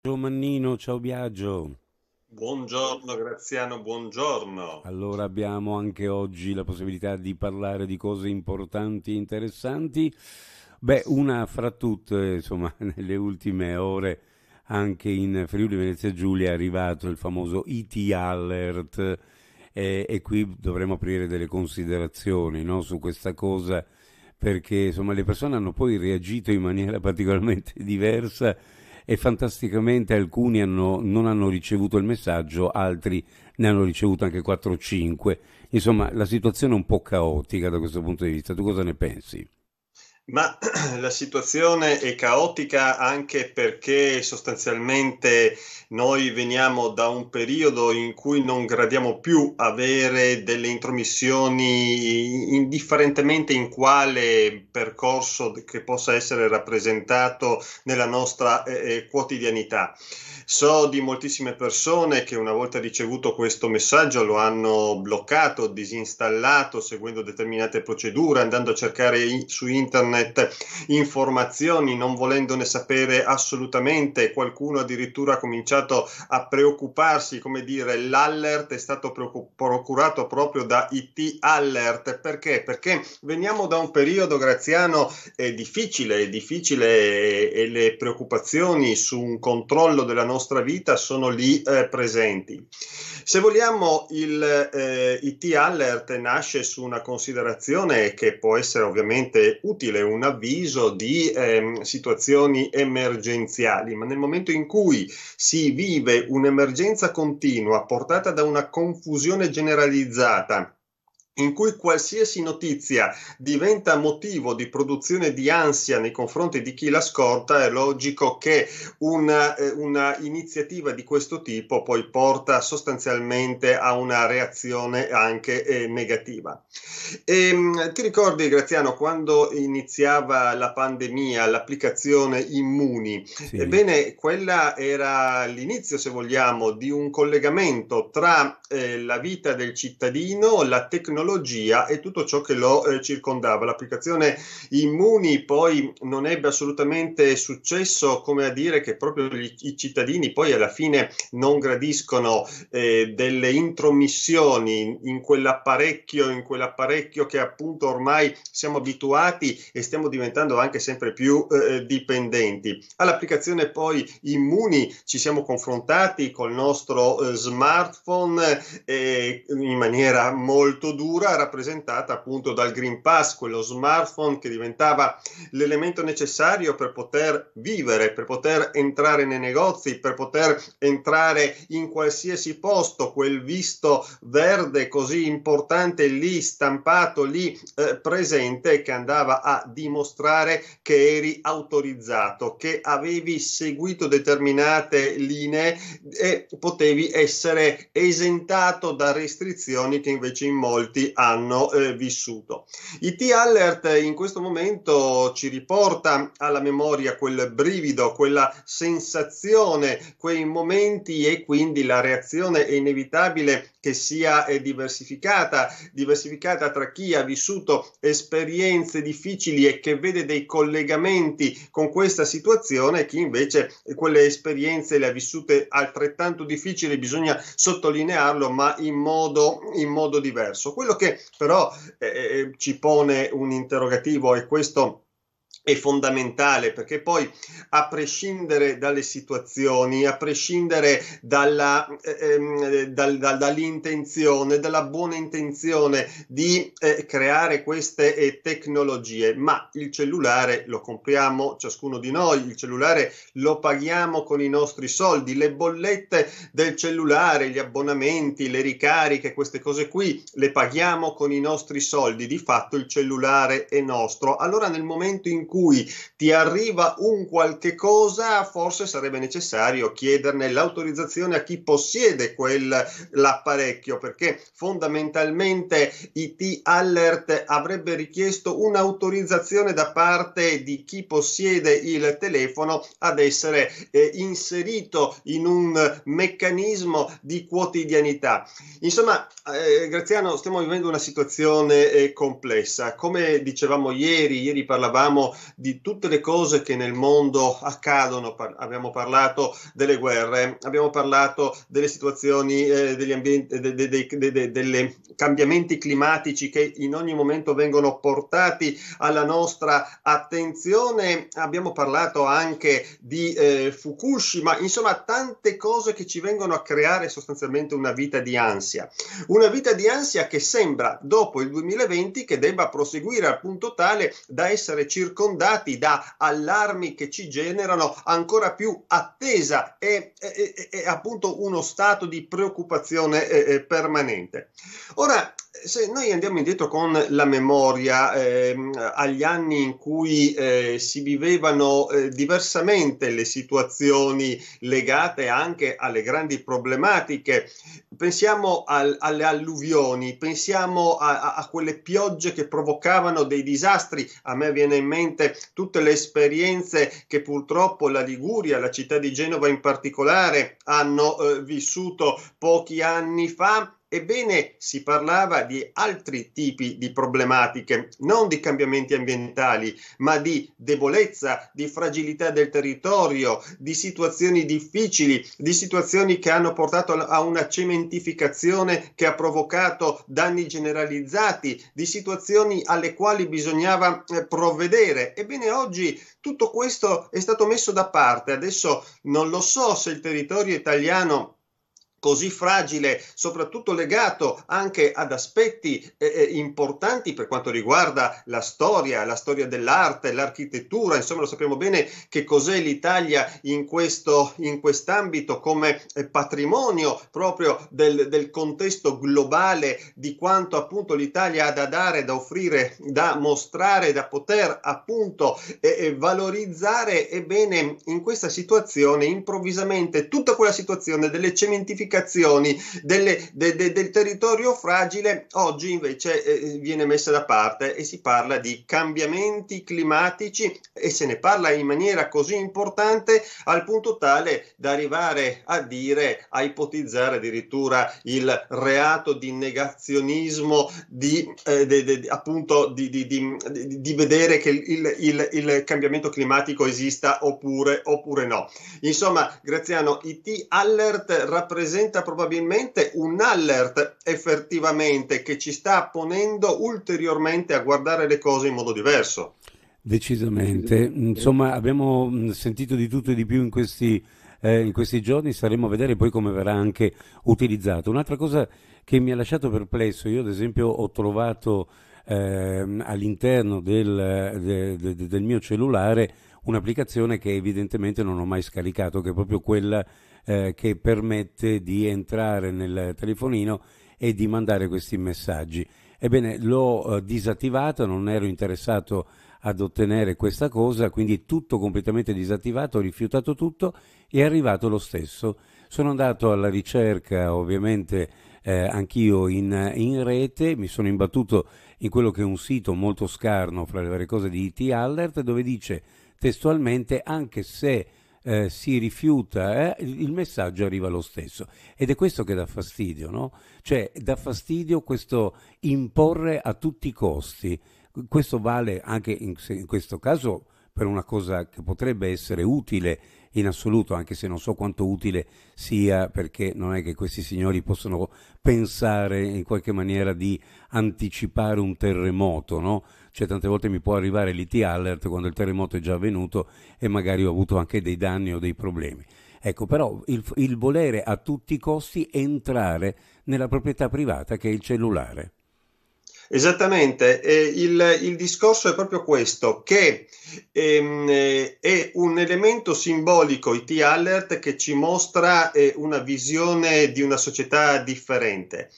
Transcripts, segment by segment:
Ciao Mannino, ciao Biagio. Buongiorno Graziano, buongiorno. Allora abbiamo anche oggi la possibilità di parlare di cose importanti e interessanti. Beh, una fra tutte, insomma, nelle ultime ore anche in Friuli Venezia Giulia è arrivato il famoso IT Alert eh, e qui dovremmo aprire delle considerazioni no, su questa cosa perché insomma, le persone hanno poi reagito in maniera particolarmente diversa e fantasticamente alcuni hanno, non hanno ricevuto il messaggio, altri ne hanno ricevuto anche 4 o 5. Insomma, la situazione è un po' caotica da questo punto di vista. Tu cosa ne pensi? Ma la situazione è caotica anche perché sostanzialmente noi veniamo da un periodo in cui non gradiamo più avere delle intromissioni indifferentemente in quale percorso che possa essere rappresentato nella nostra eh, eh quotidianità. So di moltissime persone che una volta ricevuto questo messaggio lo hanno bloccato, disinstallato, seguendo determinate procedure, andando a cercare su internet internet informazioni, non volendone sapere assolutamente. Qualcuno addirittura ha cominciato a preoccuparsi, come dire, l'alert è stato procurato proprio da IT Alert. Perché? Perché veniamo da un periodo, Graziano, eh, difficile, difficile e, e, le preoccupazioni su un controllo della nostra vita sono lì eh, presenti. Se vogliamo, il eh, IT Alert nasce su una considerazione che può essere ovviamente utile, un avviso di eh, situazioni emergenziali, ma nel momento in cui si vive un'emergenza continua portata da una confusione generalizzata in cui qualsiasi notizia diventa motivo di produzione di ansia nei confronti di chi la scorta, è logico che una, eh, una iniziativa di questo tipo poi porta sostanzialmente a una reazione anche eh, negativa. E, ehm, ti ricordi, Graziano, quando iniziava la pandemia, l'applicazione Immuni? Sì. Ebbene, quella era l'inizio, se vogliamo, di un collegamento tra eh, la vita del cittadino, la tecnologia, tecnologia e tutto ciò che lo eh, circondava. L'applicazione Immuni poi non ebbe assolutamente successo, come a dire che proprio gli, i cittadini poi alla fine non gradiscono eh, delle intromissioni in, in quell'apparecchio, in quell'apparecchio che appunto ormai siamo abituati e stiamo diventando anche sempre più eh, eh dipendenti. All'applicazione poi Immuni ci siamo confrontati col nostro eh, smartphone eh, in maniera molto dura futura rappresentata appunto dal Green Pass, quello smartphone che diventava l'elemento necessario per poter vivere, per poter entrare nei negozi, per poter entrare in qualsiasi posto, quel visto verde così importante lì, stampato lì, eh, presente, che andava a dimostrare che eri autorizzato, che avevi seguito determinate linee e potevi essere esentato da restrizioni che invece in molti tutti hanno eh, vissuto. IT Alert in questo momento ci riporta alla memoria quel brivido, quella sensazione, quei momenti e quindi la reazione è inevitabile che sia eh, diversificata, diversificata tra chi ha vissuto esperienze difficili e che vede dei collegamenti con questa situazione e chi invece quelle esperienze le ha vissute altrettanto difficili, bisogna sottolinearlo, ma in modo, in modo diverso. Quello quello che però eh, eh, ci pone un interrogativo è questo è fondamentale perché poi a prescindere dalle situazioni, a prescindere dalla, ehm, dal, dal, dall'intenzione, dalla buona intenzione di eh, creare queste eh, tecnologie, ma il cellulare lo compriamo ciascuno di noi, il cellulare lo paghiamo con i nostri soldi, le bollette del cellulare, gli abbonamenti, le ricariche, queste cose qui le paghiamo con i nostri soldi, di fatto il cellulare è nostro. Allora nel momento in cui cui ti arriva un qualche cosa, forse sarebbe necessario chiederne l'autorizzazione a chi possiede quell'apparecchio, perché fondamentalmente IT Alert avrebbe richiesto un'autorizzazione da parte di chi possiede il telefono ad essere eh, inserito in un meccanismo di quotidianità. Insomma, eh, Graziano, stiamo vivendo una situazione eh, complessa. Come dicevamo ieri, ieri parlavamo di tutte le cose che nel mondo accadono, par- abbiamo parlato delle guerre, abbiamo parlato delle situazioni, eh, degli ambienti, de- de- de- delle cambiamenti climatici che in ogni momento vengono portati alla nostra attenzione, abbiamo parlato anche di eh, Fukushima, insomma tante cose che ci vengono a creare sostanzialmente una vita di ansia, una vita di ansia che sembra dopo il 2020 che debba proseguire al punto tale da essere circondata circondati da allarmi che ci generano ancora più attesa e, e, e, appunto uno stato di preoccupazione eh, eh permanente. Ora, se noi andiamo indietro con la memoria ehm, agli anni in cui eh, si vivevano eh, diversamente le situazioni legate anche alle grandi problematiche, pensiamo al, alle alluvioni, pensiamo a, a, quelle piogge che provocavano dei disastri, a me viene in mente tutte le esperienze che purtroppo la Liguria, la città di Genova in particolare, hanno eh, vissuto pochi anni fa Ebbene, si parlava di altri tipi di problematiche, non di cambiamenti ambientali, ma di debolezza, di fragilità del territorio, di situazioni difficili, di situazioni che hanno portato a una cementificazione che ha provocato danni generalizzati, di situazioni alle quali bisognava eh, provvedere. Ebbene, oggi tutto questo è stato messo da parte. Adesso non lo so se il territorio italiano così fragile, soprattutto legato anche ad aspetti eh, eh, importanti per quanto riguarda la storia, la storia dell'arte, l'architettura, insomma lo sappiamo bene che cos'è l'Italia in, questo, in quest'ambito come eh, patrimonio proprio del, del contesto globale di quanto appunto l'Italia ha da dare, da offrire, da mostrare, da poter appunto eh, eh valorizzare, ebbene in questa situazione improvvisamente tutta quella situazione delle cementificazioni rivendicazioni delle, de, de, del territorio fragile oggi invece eh, viene messa da parte e si parla di cambiamenti climatici e se ne parla in maniera così importante al punto tale da arrivare a dire, a ipotizzare addirittura il reato di negazionismo di, eh, de, appunto di, di, di, vedere che il, il, il cambiamento climatico esista oppure, oppure no. Insomma, Graziano, i t Allert rappresentano rappresenta probabilmente un alert effettivamente che ci sta ponendo ulteriormente a guardare le cose in modo diverso. Decisamente, insomma abbiamo mm, sentito di tutto e di più in questi, eh, in questi giorni, staremo a vedere poi come verrà anche utilizzato. Un'altra cosa che mi ha lasciato perplesso, io ad esempio ho trovato eh, all'interno del, eh, de, de, del mio cellulare un'applicazione che evidentemente non ho mai scaricato, che è proprio quella eh, che permette di entrare nel telefonino e di mandare questi messaggi. Ebbene, l'ho eh, disattivata, non ero interessato ad ottenere questa cosa, quindi tutto completamente disattivato, ho rifiutato tutto e è arrivato lo stesso. Sono andato alla ricerca, ovviamente, eh, anch'io in, in, rete, mi sono imbattuto in quello che è un sito molto scarno, fra le varie cose, di IT Alert, dove dice testualmente anche se eh, si rifiuta, eh, il messaggio arriva lo stesso. Ed è questo che dà fastidio, no? Cioè dà fastidio questo imporre a tutti i costi. Questo vale anche in, in questo caso per una cosa che potrebbe essere utile in assoluto, anche se non so quanto utile sia, perché non è che questi signori possono pensare in qualche maniera di anticipare un terremoto, no? cioè tante volte mi può arrivare l'IT alert quando il terremoto è già avvenuto e magari ho avuto anche dei danni o dei problemi. Ecco, però il, il volere a tutti i costi entrare nella proprietà privata che è il cellulare. Esattamente, eh, il, il, discorso è proprio questo, che ehm, è un elemento simbolico IT Alert che ci mostra eh, una visione di una società differente.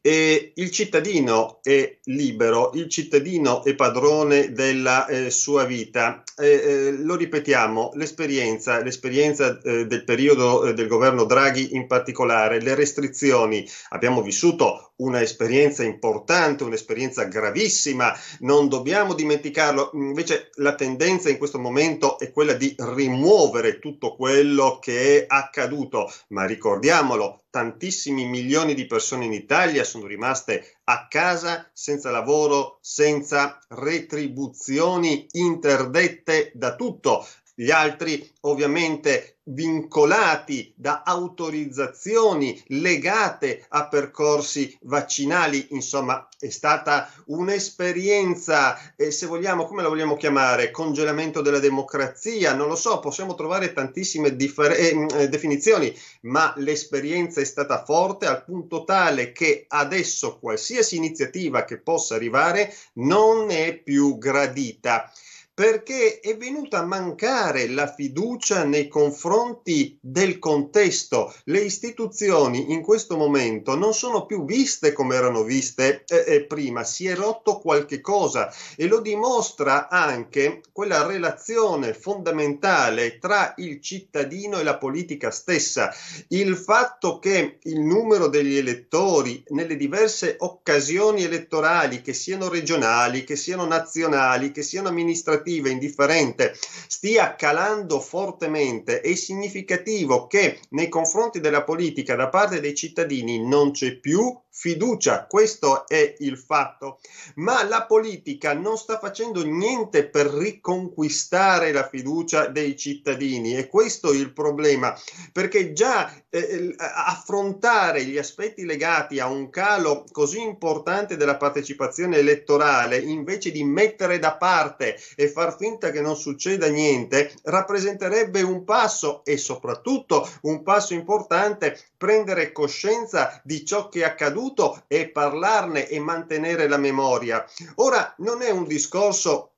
Eh, il cittadino è libero, il cittadino è padrone della eh, sua vita. Eh, lo ripetiamo, l'esperienza, l'esperienza eh, del periodo del governo Draghi in particolare, le restrizioni, abbiamo vissuto una esperienza importante, un'esperienza gravissima, non dobbiamo dimenticarlo. Invece la tendenza in questo momento è quella di rimuovere tutto quello che è accaduto, ma ricordiamolo, tantissimi milioni di persone in Italia sono rimaste a casa senza lavoro, senza retribuzioni interdette da tutto gli altri ovviamente vincolati da autorizzazioni legate a percorsi vaccinali, insomma è stata un'esperienza, eh, se vogliamo, come la vogliamo chiamare, congelamento della democrazia, non lo so, possiamo trovare tantissime differ- eh, mm, eh, definizioni, ma l'esperienza è stata forte al punto tale che adesso qualsiasi iniziativa che possa arrivare non è più gradita perché è venuta a mancare la fiducia nei confronti del contesto. Le istituzioni in questo momento non sono più viste come erano viste eh, eh, prima, si è rotto qualche cosa e lo dimostra anche quella relazione fondamentale tra il cittadino e la politica stessa. Il fatto che il numero degli elettori nelle diverse occasioni elettorali, che siano regionali, che siano nazionali, che siano amministrative, amministrativa indifferente stia calando fortemente è significativo che nei confronti della politica da parte dei cittadini non c'è più fiducia, questo è il fatto, ma la politica non sta facendo niente per riconquistare la fiducia dei cittadini e questo è il problema, perché già eh, affrontare gli aspetti legati a un calo così importante della partecipazione elettorale, invece di mettere da parte e far finta che non succeda niente, rappresenterebbe un passo e soprattutto un passo importante prendere coscienza di ciò che è accaduto saputo è parlarne e mantenere la memoria. Ora non è un discorso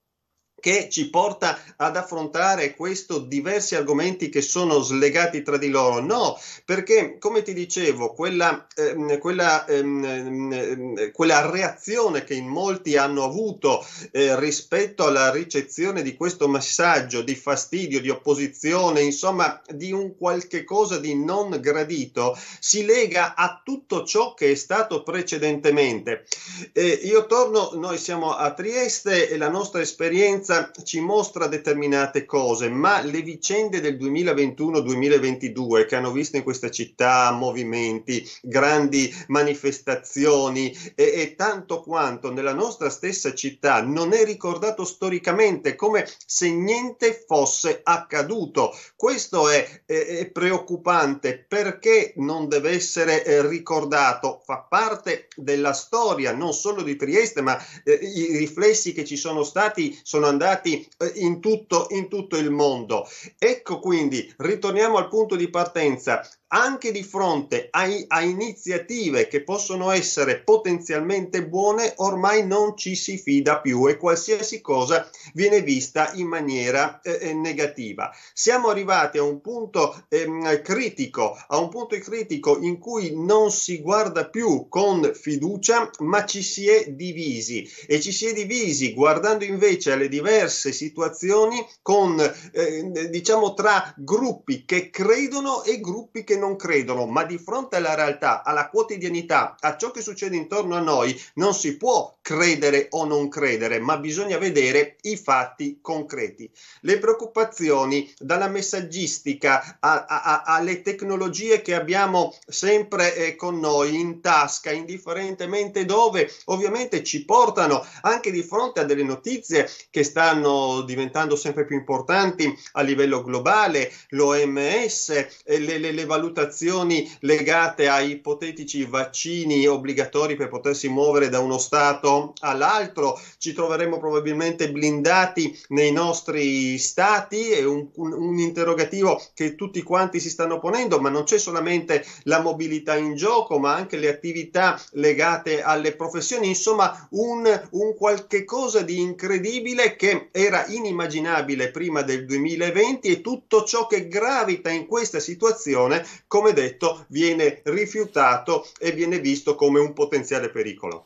che ci porta ad affrontare questo diversi argomenti che sono slegati tra di loro. No, perché come ti dicevo, quella, ehm, quella, ehm, ehm, quella reazione che in molti hanno avuto eh, rispetto alla ricezione di questo messaggio di fastidio, di opposizione, insomma di un qualche cosa di non gradito, si lega a tutto ciò che è stato precedentemente. Eh, io torno, noi siamo a Trieste e la nostra esperienza scienza ci mostra determinate cose, ma le vicende del 2021-2022 che hanno visto in questa città movimenti, grandi manifestazioni e, e tanto quanto nella nostra stessa città non è ricordato storicamente come se niente fosse accaduto. Questo è, è, è preoccupante perché non deve essere eh, ricordato, fa parte della storia non solo di Trieste, ma eh, i riflessi che ci sono stati sono andati mandati eh, in tutto, in tutto il mondo. Ecco quindi, ritorniamo al punto di partenza anche di fronte a, a, iniziative che possono essere potenzialmente buone, ormai non ci si fida più e qualsiasi cosa viene vista in maniera eh, eh negativa. Siamo arrivati a un punto eh, critico, a un punto critico in cui non si guarda più con fiducia, ma ci si è divisi e ci si è divisi guardando invece alle diverse situazioni con eh, diciamo tra gruppi che credono e gruppi che non credono, ma di fronte alla realtà, alla quotidianità, a ciò che succede intorno a noi, non si può credere o non credere, ma bisogna vedere i fatti concreti. Le preoccupazioni dalla messaggistica a, a, a, alle tecnologie che abbiamo sempre eh, con noi in tasca, indifferentemente dove, ovviamente ci portano anche di fronte a delle notizie che stanno diventando sempre più importanti a livello globale, l'OMS, eh, le, le, le valutazioni valutazioni legate a ipotetici vaccini obbligatori per potersi muovere da uno Stato all'altro, ci troveremo probabilmente blindati nei nostri Stati, è un, un, un interrogativo che tutti quanti si stanno ponendo, ma non c'è solamente la mobilità in gioco, ma anche le attività legate alle professioni, insomma un, un qualche cosa di incredibile che era inimmaginabile prima del 2020 e tutto ciò che gravita in questa situazione come detto, viene rifiutato e viene visto come un potenziale pericolo.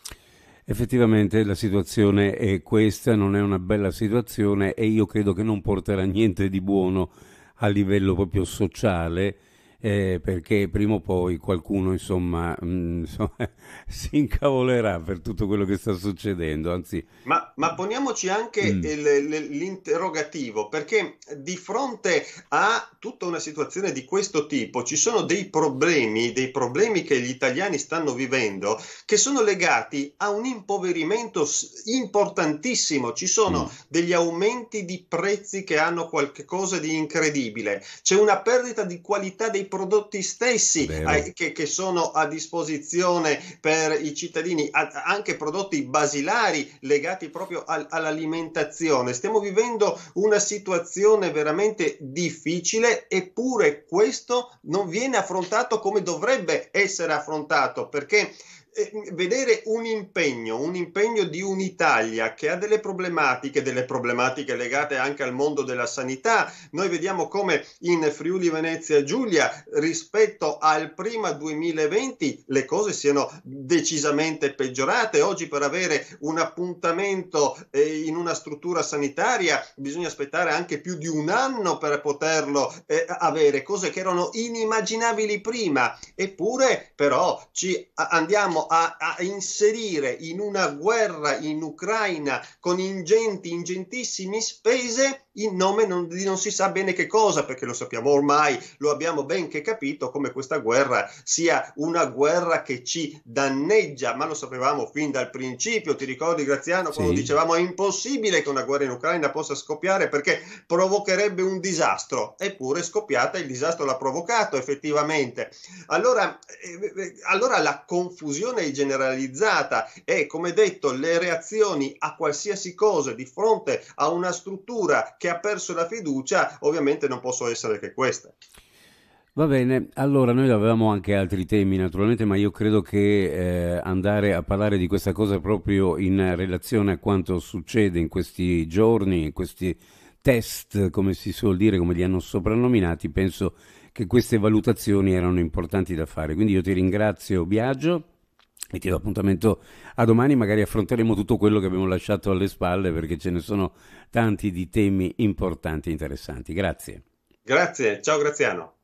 Effettivamente la situazione è questa, non è una bella situazione e io credo che non porterà niente di buono a livello proprio sociale eh, perché prima o poi qualcuno insomma, mh, mm, insomma, si incavolerà per tutto quello che sta succedendo. Anzi... Ma, ma poniamoci anche mm. il, l'interrogativo, perché di fronte a tutta una situazione di questo tipo ci sono dei problemi, dei problemi che gli italiani stanno vivendo, che sono legati a un impoverimento importantissimo. Ci sono mm. degli aumenti di prezzi che hanno qualcosa di incredibile, c'è una perdita di qualità dei prodotti stessi eh, che, che, sono a disposizione per i cittadini, a, anche prodotti basilari legati proprio al, all'alimentazione. Stiamo vivendo una situazione veramente difficile, eppure questo non viene affrontato come dovrebbe essere affrontato perché eh, vedere un impegno, un impegno di un'Italia che ha delle problematiche, delle problematiche legate anche al mondo della sanità. Noi vediamo come in Friuli Venezia Giulia rispetto al prima 2020 le cose siano decisamente peggiorate. Oggi per avere un appuntamento eh, in una struttura sanitaria bisogna aspettare anche più di un anno per poterlo eh, avere, cose che erano inimmaginabili prima. Eppure però ci andiamo a, a, inserire in una guerra in Ucraina con ingenti, ingentissime spese in nome non, di non si sa bene che cosa, perché lo sappiamo ormai, lo abbiamo ben che capito come questa guerra sia una guerra che ci danneggia, ma lo sapevamo fin dal principio, ti ricordi Graziano quando dicevamo è impossibile che una guerra in Ucraina possa scoppiare perché provocherebbe un disastro, eppure è scoppiata, il disastro l'ha provocato effettivamente. Allora, eh, eh, eh allora la confusione confusione è generalizzata e, come detto, le reazioni a qualsiasi cosa di fronte a una struttura che ha perso la fiducia ovviamente non possono essere che queste. Va bene, allora noi avevamo anche altri temi naturalmente, ma io credo che eh, andare a parlare di questa cosa proprio in relazione a quanto succede in questi giorni, in questi test, come si suol dire, come li hanno soprannominati, penso che queste valutazioni erano importanti da fare. Quindi io ti ringrazio Biagio e ti do appuntamento a domani, magari affronteremo tutto quello che abbiamo lasciato alle spalle perché ce ne sono tanti di temi importanti e interessanti. Grazie. Grazie, ciao Graziano.